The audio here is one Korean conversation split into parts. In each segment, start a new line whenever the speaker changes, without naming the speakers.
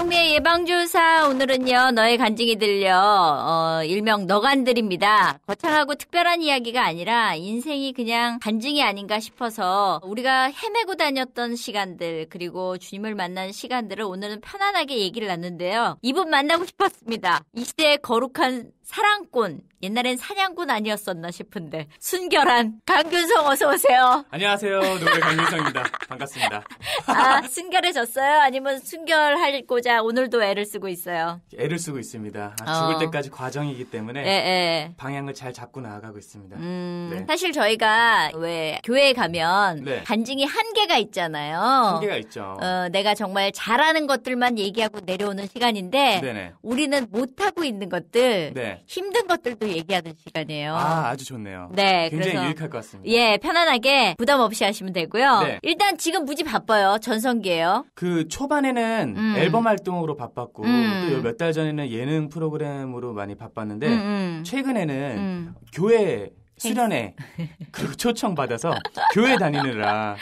病媒预防。 수사 오늘은요 너의 간증이 들려 어, 일명 너간들입니다. 거창하고 특별한 이야기가 아니라 인생이 그냥 간증이 아닌가 싶어서 우리가 헤매고 다녔던 시간들 그리고 주님을 만난 시간들을 오늘은 편안하게 얘기를 나는데요. 이분 만나고 싶었습니다. 이 시대의 거룩한 사랑꾼 옛날엔 사냥꾼 아니었었나 싶은데 순결한 강균성 어서 오세요.
안녕하세요. 노래 강균성입니다. 반갑습니다.
아 순결해졌어요? 아니면 순결하고자 오늘도 애를 쓰고 쓰고 있어요.
애를 쓰고 있습니다. 아, 어. 죽을 어. 때까지 과정이기 때문에 예, 예. 방향을 잘 잡고 나아가고 있습니다.
음, 네. 사실 저희가 왜 교회에 가면 네. 간증이 한계가 있잖아요. 한계가 있죠. 어, 내가 정말 잘하는 것들만 얘기하고 내려오는 시간인데 네네. 우리는 못하고 있는 것들 네. 힘든 것들도 얘기하는 시간이에요. 아, 아주 좋네요. 네, 굉장히 그래서, 유익할 것 같습니다. 예, 편안하게 부담 없이 하시면 되고요. 네. 일단 지금 무지 바빠요. 전성기예요.
그 초반에는 음. 앨범 활동으로 바빴고 있고 음. 또몇 달 전에는 예능 프로그램으로 많이 바빴는데 음음. 음. 최근에는 음. 교회 예. 수련회 그리고 초청 받아서 교회 다니느라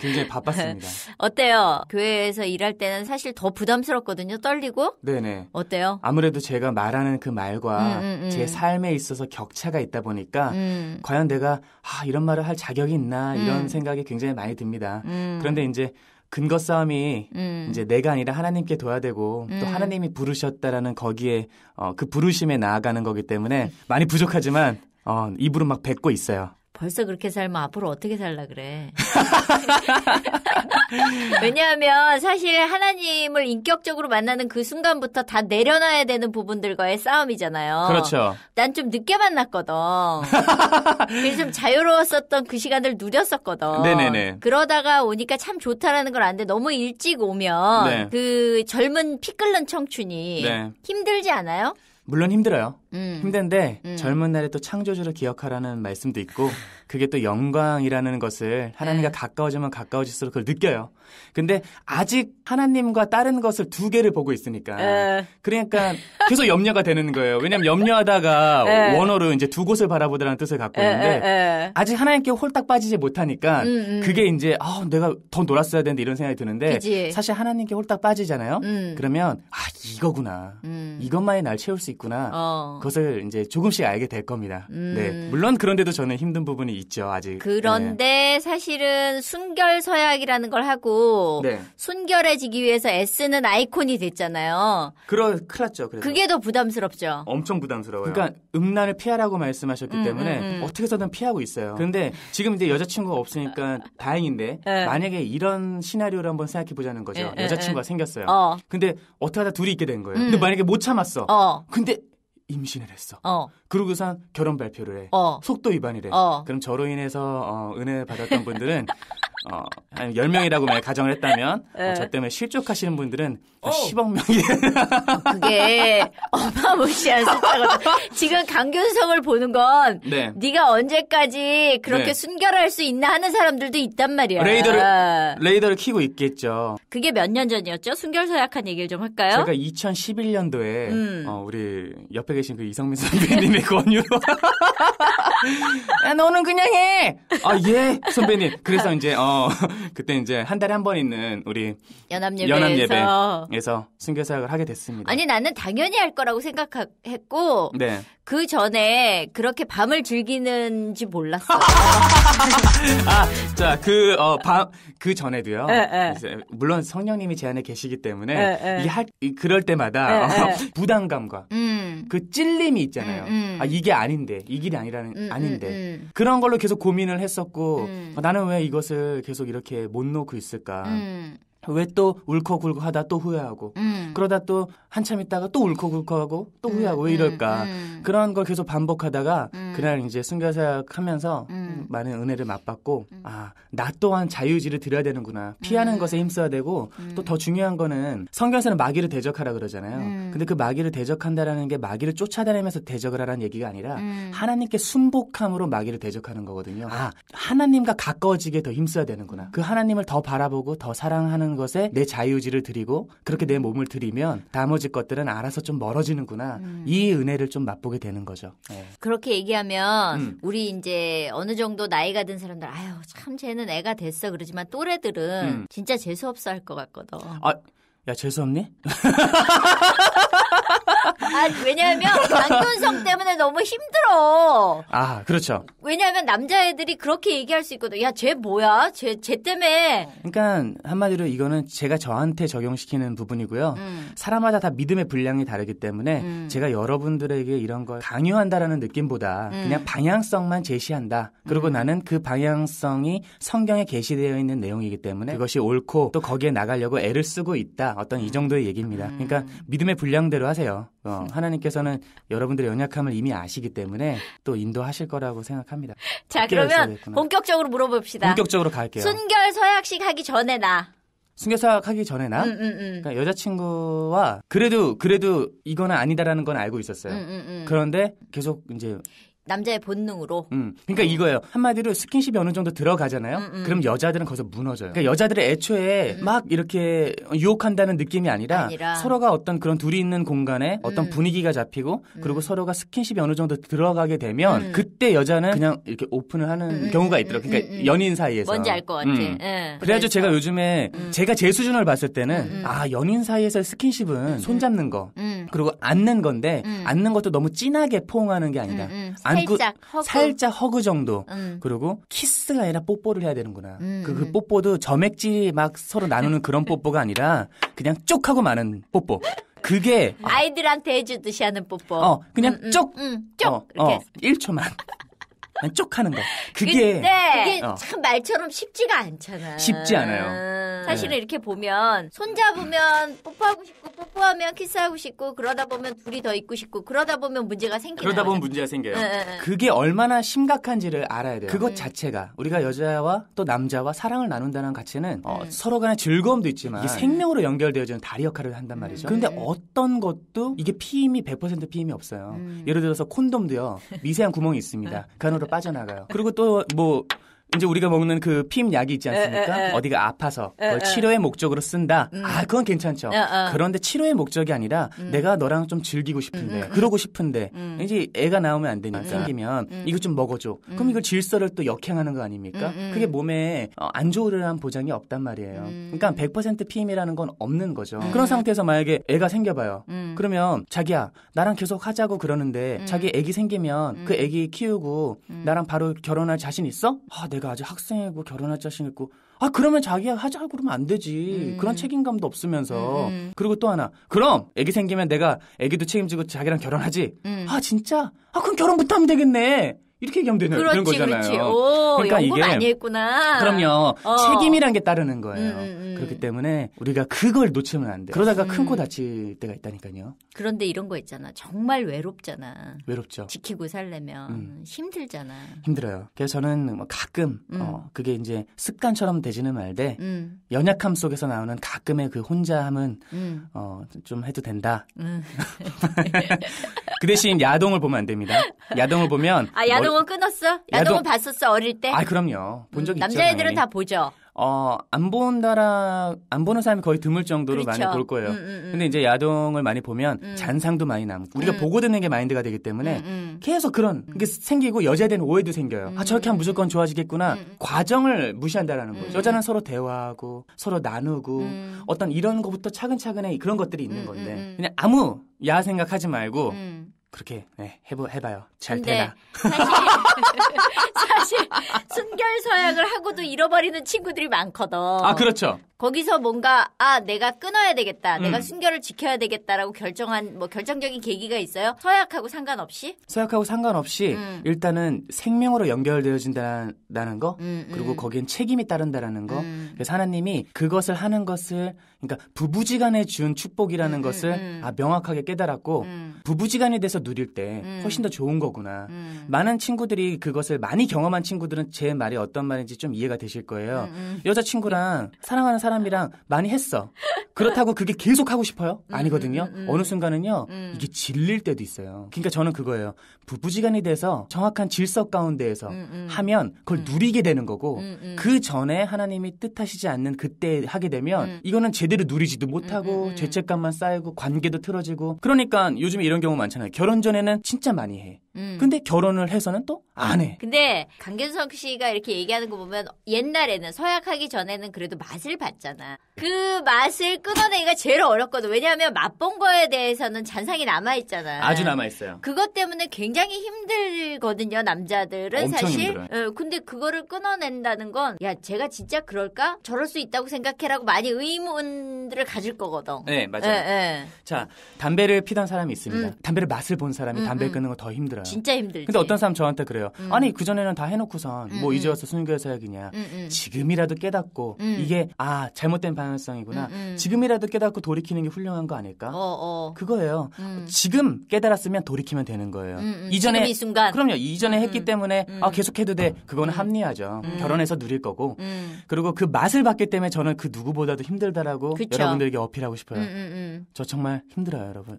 굉장히 바빴습니다.
어때요? 교회에서 일할 때는 사실 더 부담스럽거든요. 떨리고. 네네. 어때요?
아무래도 제가 말하는 그 말과 음, 음, 음, 제 삶에 있어서 격차가 있다 보니까 음. 과연 내가 아, 이런 말을 할 자격이 있나 이런 음. 생각이 굉장히 많이 듭니다. 그런데 이제 근거 싸움이 음. 이제 내가 아니라 하나님께 둬야 되고 음. 또 하나님이 부르셨다라는 거기에 어, 그 부르심에 나아가는 거기 때문에 많이 부족하지만 어, 입으로 막 뱉고
있어요. 벌써 그렇게 살면 앞으로 어떻게 살라 그래. 왜냐하면 사실 하나님을 인격적으로 만나는 그 순간부터 다 내려놔야 되는 부분들과의 싸움이잖아요. 그렇죠. 난 좀 늦게 만났거든. 그래서 좀 자유로웠었던 그 시간을 누렸었거든. 네네네. 그러다가 오니까 참 좋다라는 걸 아는데 너무 일찍 오면 네. 그 젊은 피 끓는 청춘이 네. 힘들지 않아요?
물론 힘들어요.
음. 힘든데
음. 젊은 날에 또 창조주를 기억하라는 말씀도 있고 그게 또 영광이라는 것을 하나님과 네. 가까워지면 가까워질수록 그걸 느껴요. 근데 아직 하나님과 다른 것을 두 개를 보고 있으니까 네. 그러니까 계속 염려가 되는 거예요. 왜냐하면 염려하다가 네. 원어로 이제 두 곳을 바라보더라는 뜻을 갖고 있는데 아직 하나님께 홀딱 빠지지 못하니까 음, 음. 그게 이제 아 내가 더 놀았어야 되는데 이런 생각이 드는데 그치? 사실 하나님께 홀딱 빠지잖아요. 음. 그러면 아 이거구나 음. 이것만이 날 채울 수 있구나 어. 그것을 이제 조금씩 알게 될 겁니다. 음. 네 물론 그런데도 저는 힘든 부분이 있죠, 아직. 그런데
네. 사실은 순결 서약이라는 걸 하고 네. 순결해지기 위해서 애쓰는 아이콘이 됐잖아요.
그러 큰 났죠. 그게더
부담스럽죠.
엄청 부담스러워요. 그러니까 음란을 피하라고 말씀하셨기 음, 때문에 음, 음. 어떻게 해서든 피하고 있어요. 그런데 지금 이제 여자친구가 없으니까 어. 다행인데 에. 예. 만약에 이런 시나리오를 한번 생각해 보자는 거죠. 에, 예, 여자친구가 에, 생겼어요. 어. 근데 어떻게 하다 둘이 있게 된 거예요. 음. 근데 만약에 못 참았어. 어. 근데 임신을 했어. 어. 그러고선 결혼 발표를 해. 어. 속도 위반이래. 어. 그럼 저로 인해서 어, 은혜 받았던 분들은 어, 아니 10명이라고 가정을 했다면 네. 어, 저 때문에 실족하시는 분들은 한
어. 10억 명이 그게 어마무시한 숫자거든. 지금 강균성을 보는 건 네. 네가 언제까지 그렇게 네. 순결할 수 있나 하는 사람들도 있단 말이야. 레이더를
레이더를 키고 있겠죠.
그게 몇 년 전이었죠? 순결 서약한 얘기를 좀 할까요? 제가
2011년도에 음. 어, 우리 옆에 계신 그 이성민 선배님의 권유로
야, 너는 그냥 해.
아, 예. 선배님. 그래서 이제, 어, 그때 이제 한 달에 한 번 있는 우리
연합예배에서.
연합예배에서 순교사역을 하게 됐습니다.
아니, 나는 당연히 할 거라고 생각했고. 네. 그 전에 그렇게 밤을 즐기는지 몰랐어.
아, 자, 그, 어, 밤, 그 전에도요. 에, 에. 물론 성령님이 제 안에 계시기 때문에. 에, 이게 할, 그럴 때마다 어, 부담감과. 음. 그 찔림이 있잖아요. 음, 음. 아 이게 아닌데 이 길이 아니라는 음, 음 아닌데 음. 그런 걸로 계속 고민을 했었고 아, 나는 왜 이것을 계속 이렇게 못 놓고 있을까? 왜또 울컥울컥 하다 또 후회하고 음. 그러다 또 한참 있다가 또 울컥울컥하고 또 음, 후회하고 음. 왜 이럴까 음. 그런 걸 계속 반복하다가 음. 그날 이제 순교사역 하면서 음. 많은 은혜를 맛봤고 아 나 또한 자유의지를 들여야 되는구나 피하는 것에 힘써야 되고 또 더 중요한 거는 성경에서는 마귀를 대적하라 그러잖아요 근데 그 마귀를 대적한다라는 게 마귀를 쫓아다니면서 대적을 하라는 얘기가 아니라 하나님께 순복함으로 마귀를 대적하는 거거든요 아 하나님과 가까워지게 더 힘써야 되는구나 그 하나님을 더 바라보고 더 사랑하는 하 것에 내자유지를 드리고 그렇게 내 몸을 드리면 나머지 것들은 알아서 좀 멀어지는구나 음. 이 은혜를 좀 맛보게 되는 거죠. 네.
그렇게 얘기하면 음. 우리 이제 어느 정도 나이가 든 사람들 아유 참 쟤는 애가 됐어 그러지만 또래들은 음. 진짜 재수 없어 할 것 같거든.
아, 야 재수 없니?
아, 왜냐하면 강변성 때문에 너무 힘들어.
아, 그렇죠.
왜냐하면 남자애들이 그렇게 얘기할 수 있거든. 야, 쟤 뭐야? 쟤, 쟤 때문에.
그러니까 한마디로 이거는 제가 저한테 적용시키는 부분이고요. 음. 사람마다 다 믿음의 분량이 다르기 때문에 음. 제가 여러분들에게 이런 걸 강요한다라는 느낌보다 음. 그냥 방향성만 제시한다. 그리고 음. 나는 그 방향성이 성경에 게시되어 있는 내용이기 때문에 네. 그것이 옳고 또 거기에 나가려고 애를 쓰고 있다. 어떤 이 음. 정도의 얘기입니다. 그러니까 음. 믿음의 분량대로 하세요. 어, 하나님께서는 여러분들의 연약함을 이미 아시기 때문에 또 인도하실 거라고 생각합니다.
자, 그러면 본격적으로 물어봅시다. 본격적으로 갈게요. 순결 서약식 하기 전에 나.
순결사학 하기 전에 나 음, 음, 음. 그러니까 여자친구와 그래도 그래도 이거는 아니다라는 건 알고 있었어요. 음, 음, 음. 그런데 계속 이제
남자의 본능으로. 음.
그러니까 음. 이거예요. 한마디로 스킨십이 어느 정도 들어가잖아요. 음, 음. 그럼 여자들은 거기서 무너져요. 그러니까 여자들의 애초에 음. 막 이렇게 유혹한다는 느낌이 아니라, 아니라, 서로가 어떤 그런 둘이 있는 공간에 어떤 음. 분위기가 잡히고 그리고 서로가 스킨십이 어느 정도 들어가게 되면 그때 여자는 그냥 이렇게 오픈을 하는 경우가 있더라고요. 그러니까 연인 사이에서. 뭔지 알 것 같아. 네. 그래가지고 제가 요즘에 제가 제 수준을 봤을 때는 아, 연인 사이에서 스킨십은 손잡는 거. 그리고 앉는 건데 음. 앉는 것도 너무 진하게 포옹하는 게 아니다. 음, 안 음. 살짝 허그, 살짝 허그 정도. 음. 그리고 키스가 아니라 뽀뽀를 해야 되는구나. 음, 그, 그 뽀뽀도 점액질이 막 서로 나누는 그런 뽀뽀가 아니라 그냥 쪽 하고 마는 뽀뽀. 그게
아이들한테 해주듯이 하는 뽀뽀. 어, 그냥 음, 쪽, 음, 쪽
어, 이렇게 어, 1초만. 쪽 하는 거. 그게 그게 어. 참
말처럼 쉽지가 않잖아. 쉽지 않아요. 사실은 네. 이렇게 보면 손 잡으면 뽀뽀하고 싶고 뽀뽀하면 키스하고 싶고 그러다 보면 둘이 더 있고 싶고 그러다 보면 문제가 생기는 그러다 보면
문제가 생겨요. 네, 네, 그게 얼마나 심각한지를 알아야 돼요. 그것 자체가 우리가 여자와 또 남자와 사랑을 나눈다는 가치는 어, 음. 서로 간의 즐거움도 있지만 이게 음. 생명으로 연결되어지는 다리 역할을 한단 말이죠. 그런데 어떤 것도 이게 피임이 100% 피임이 없어요. 음. 예를 들어서 콘돔도요. 미세한 구멍이 있습니다. 그 안으로 빠져나가요. 그리고 또뭐 이제 우리가 먹는 그 피임 약이 있지 않습니까? 에, 에, 에. 어디가 아파서 그걸 치료의 목적으로 쓴다. 음. 아, 그건 괜찮죠. 그런데 치료의 목적이 아니라 음. 내가 너랑 좀 즐기고 싶은데, 음, 그러고 싶은데 음. 이제 애가 나오면 안 되니까 생기면 음. 이거 좀 먹어줘. 그럼 음. 이걸 질서를 또 역행하는 거 아닙니까? 그게 몸에 어, 안 좋으려는 보장이 없단 말이에요. 그러니까 100% 피임이라는 건 없는 거죠. 그런 상태에서 만약에 애가 생겨봐요. 그러면 자기야 나랑 계속 하자고 그러는데 자기 애기 생기면 그 애기 키우고 나랑 바로 결혼할 자신 있어? 아, 내가 아직 학생이고 결혼할 자신 있고 아 그러면 자기야 하자고 그러면 안 되지 음. 그런 책임감도 없으면서 음, 음. 그리고 또 하나 그럼 애기 생기면 내가 애기도 책임지고 자기랑 결혼하지 음. 아 진짜 아 그럼 결혼부터 하면 되겠네 이렇게 얘기하면 되는 그렇지, 거잖아요. 그렇지. 오, 그러니까 이게 많이
했구나. 그럼요. 어. 책임이란
게 따르는 거예요. 음, 음, 음. 그렇기 때문에 우리가 그걸 놓치면 안 돼. 그러다가 음. 큰코 다칠 때가 있다니까요.
그런데 이런 거 있잖아. 정말 외롭잖아.
외롭죠. 지키고
살려면 음. 힘들잖아.
힘들어요. 그래서 저는 뭐 가끔 어, 그게 이제 습관처럼 되지는 말되 연약함 속에서 나오는 가끔의 그 혼자함은 어, 좀 해도 된다. 그 대신 야동을 보면 안 됩니다. 야동을 보면 아 야동은 머
끊었어? 야동은 야동... 봤었어 어릴 때? 아
그럼요. 본적 음, 있죠. 남자애들은 다 보죠. 어, 안 본다라, 안 보는 사람이 거의 드물 정도로 그렇죠. 많이 볼 거예요. 음, 음, 음, 근데 이제 야동을 많이 보면 음. 잔상도 많이 남고 우리가 음. 보고 듣는 게 마인드가 되기 때문에 음, 계속 그런 게 생기고 여자에 대한 오해도 생겨요. 아, 저렇게 하면 무조건 좋아지겠구나. 과정을 무시한다라는 거죠. 여자는 서로 대화하고 서로 나누고 어떤 이런 것부터 차근차근에 그런 것들이 있는 건데 그냥 아무 야 생각하지 말고 그렇게 네, 해보, 해봐요. 잘 되나?
사실, 사실 순결 서약을 하고도 잃어버리는 친구들이 많거든. 아 그렇죠. 거기서 뭔가 아 내가 끊어야 되겠다, 음. 내가 순결을 지켜야 되겠다라고 결정한 뭐 결정적인 계기가 있어요? 서약하고 상관없이?
서약하고 상관없이 음. 일단은 생명으로 연결되어진다는 거, 음, 음. 그리고 거기엔 책임이 따른다라는 거. 음. 그래서 하나님이 그것을 하는 것을 그러니까 부부지간에 준 축복이라는 음, 것을 아 명확하게 깨달았고 부부지간에 대해서 누릴 때 음. 훨씬 더 좋은 거구나. 음. 많은 친구들이 그것을 많이 경험한 친구들은 제 말이 어떤 말인지 좀 이해가 되실 거예요. 음, 음. 여자친구랑 사랑하는 사람이랑 많이 했어. 그렇다고 그게 계속 하고 싶어요? 음, 아니거든요. 음, 어느 순간은요, 이게 질릴 때도 있어요. 그러니까 저는 그거예요. 부부지간이 돼서 정확한 질서 가운데에서 하면 그걸 누리게 되는 거고, 그 전에 하나님이 뜻하시지 않는 그때 하게 되면 이거는 제대로 누리지도 못하고 죄책감만 쌓이고 관계도 틀어지고 그러니까 요즘 에 이런 경우 많잖아요. 결혼 전에는 진짜 많이 해. 음. 근데 결혼을 해서는 또 안 해.
근데 강균석 씨가 이렇게 얘기하는 거 보면 옛날에는 서약하기 전에는 그래도 맛을 봤잖아. 그 맛을 끊어내기가 제일 어렵거든. 왜냐하면 맛본 거에 대해서는 잔상이 남아있잖아. 아주 남아있어요. 그것 때문에 굉장히 힘들거든요, 남자들은 사실. 힘들어요. 예, 근데 그거를 끊어낸다는 건, 야, 제가 진짜 그럴까? 저럴 수 있다고 생각해라고 많이 의문들을 가질 거거든. 네, 맞아요. 에, 예, 에. 예.
자, 담배를 피던 사람이 있습니다. 음. 담배를 맛을 본 사람이 음, 담배 음. 끊는 거 더 힘들어요. 진짜 힘들지. 근데 어떤 사람 저한테 그래요. 음. 아니 그 전에는 다 해놓고선 뭐 음. 뭐 음. 이제 와서 순교의 사야이냐 음, 음. 지금이라도 깨닫고 음. 이게 아 잘못된 방향성이구나. 지금이라도 깨닫고 돌이키는 게 훌륭한 거 아닐까? 어, 어. 그거예요. 지금 깨달았으면 돌이키면 되는 거예요. 이전에 그럼요. 이전에 했기 때문에 아 계속해도 돼. 그거는 합리하죠. 결혼해서 누릴 거고. 그리고 그 맛을 봤기 때문에 저는 그 누구보다도 힘들다라고 그쵸? 여러분들에게 어필하고 싶어요. 저 정말 힘들어요, 여러분.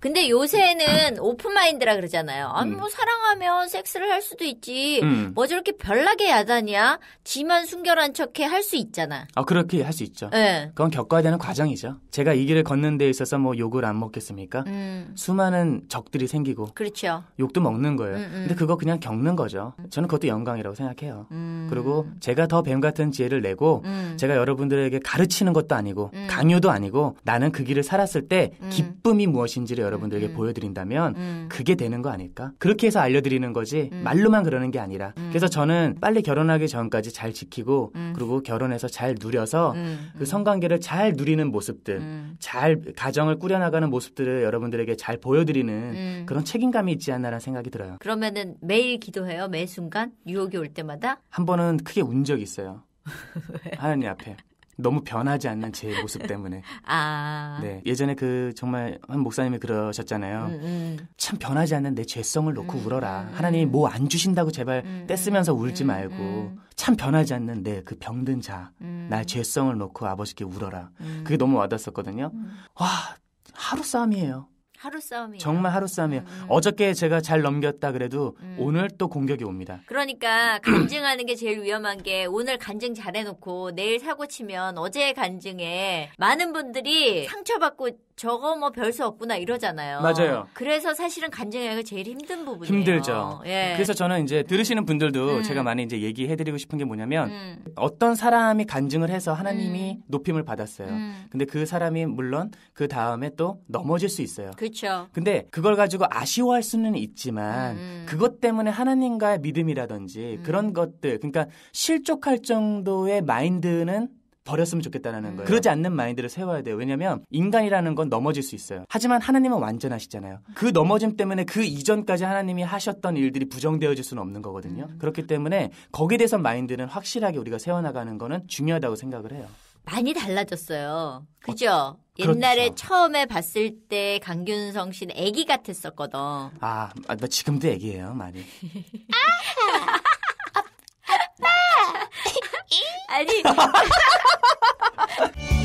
근데 요새는 오픈마인드라 그러잖아요. 아니, 음. 뭐, 사랑하면 섹스를 할 수도 있지. 음. 뭐 저렇게 별나게 야단이야? 지만 순결한 척해 할 수 있잖아.
아, 그렇게 할 수 있죠. 네. 그건 겪어야 되는 과정이죠. 제가 이 길을 걷는 데 있어서 뭐 욕을 안 먹겠습니까? 음. 수많은 적들이 생기고. 그렇죠. 욕도 먹는 거예요. 음, 음. 근데 그거 그냥 겪는 거죠. 저는 그것도 영광이라고 생각해요. 음. 그리고 제가 더 뱀 같은 지혜를 내고, 제가 여러분들에게 가르치는 것도 아니고, 강요도 아니고, 나는 그 길을 살았을 때 기쁨이 무엇인지 있는지를 여러분들에게 음, 음, 보여드린다면 음. 그게 되는 거 아닐까? 그렇게 해서 알려드리는 거지 음. 말로만 그러는 게 아니라 음. 그래서 저는 빨리 결혼하기 전까지 잘 지키고 그리고 결혼해서 잘 누려서 그 성관계를 잘 누리는 모습들 잘 가정을 꾸려나가는 모습들을 여러분들에게 잘 보여드리는 그런 책임감이 있지 않나라는 생각이 들어요.
그러면은 매일 기도해요? 매 순간? 유혹이 올 때마다?
한 번은 크게 운 적이 있어요. 하나님 앞에 너무 변하지 않는 제 모습 때문에.
아.
네. 예전에 그 정말 한 목사님이 그러셨잖아요. 음, 음. 참 변하지 않는 내 죄성을 놓고 음, 울어라. 음, 하나님이 음. 뭐안 주신다고 제발 음, 떼쓰면서 울지 말고 참 변하지 않는 내 그 병든 자, 나의 죄성을 놓고 아버지께 울어라. 그게 너무 와닿았었거든요. 와, 하루 싸움이에요.
하루싸움이에요.
정말 하루싸움이에요. 음, 음. 어저께 제가 잘 넘겼다 그래도 음. 오늘 또 공격이 옵니다.
그러니까 간증하는 게 제일 위험한 게 오늘 간증 잘 해놓고 내일 사고 치면 어제의 간증에 많은 분들이 상처받고 저거 뭐 별 수 없구나 이러잖아요. 맞아요. 그래서 사실은 간증하기가 제일 힘든 부분이에요.
힘들죠. 예. 그래서 저는 이제 들으시는 분들도 음. 제가 많이 이제 얘기해드리고 싶은 게 뭐냐면 음. 어떤 사람이 간증을 해서 하나님이 음. 높임을 받았어요. 음. 근데 그 사람이 물론 그 다음에 또 넘어질 수 있어요. 그 그렇죠. 근데 그걸 가지고 아쉬워할 수는 있지만 음, 음. 그것 때문에 하나님과의 믿음이라든지 음. 그런 것들 그러니까 실족할 정도의 마인드는 버렸으면 좋겠다라는 음. 거예요. 그러지 않는 마인드를 세워야 돼요. 왜냐하면 인간이라는 건 넘어질 수 있어요. 하지만 하나님은 완전하시잖아요. 그 넘어짐 때문에 그 이전까지 하나님이 하셨던 일들이 부정되어질 수는 없는 거거든요. 음. 그렇기 때문에 거기에 대해서 마인드는 확실하게 우리가 세워나가는 거는 중요하다고 생각을 해요.
많이 달라졌어요. 그죠? 어, 그렇죠. 옛날에 그렇죠. 처음에 봤을 때 강균성 씨는 애기 같았었거든. 아,
아, 나 뭐 지금도 애기예요,
많이. 아니.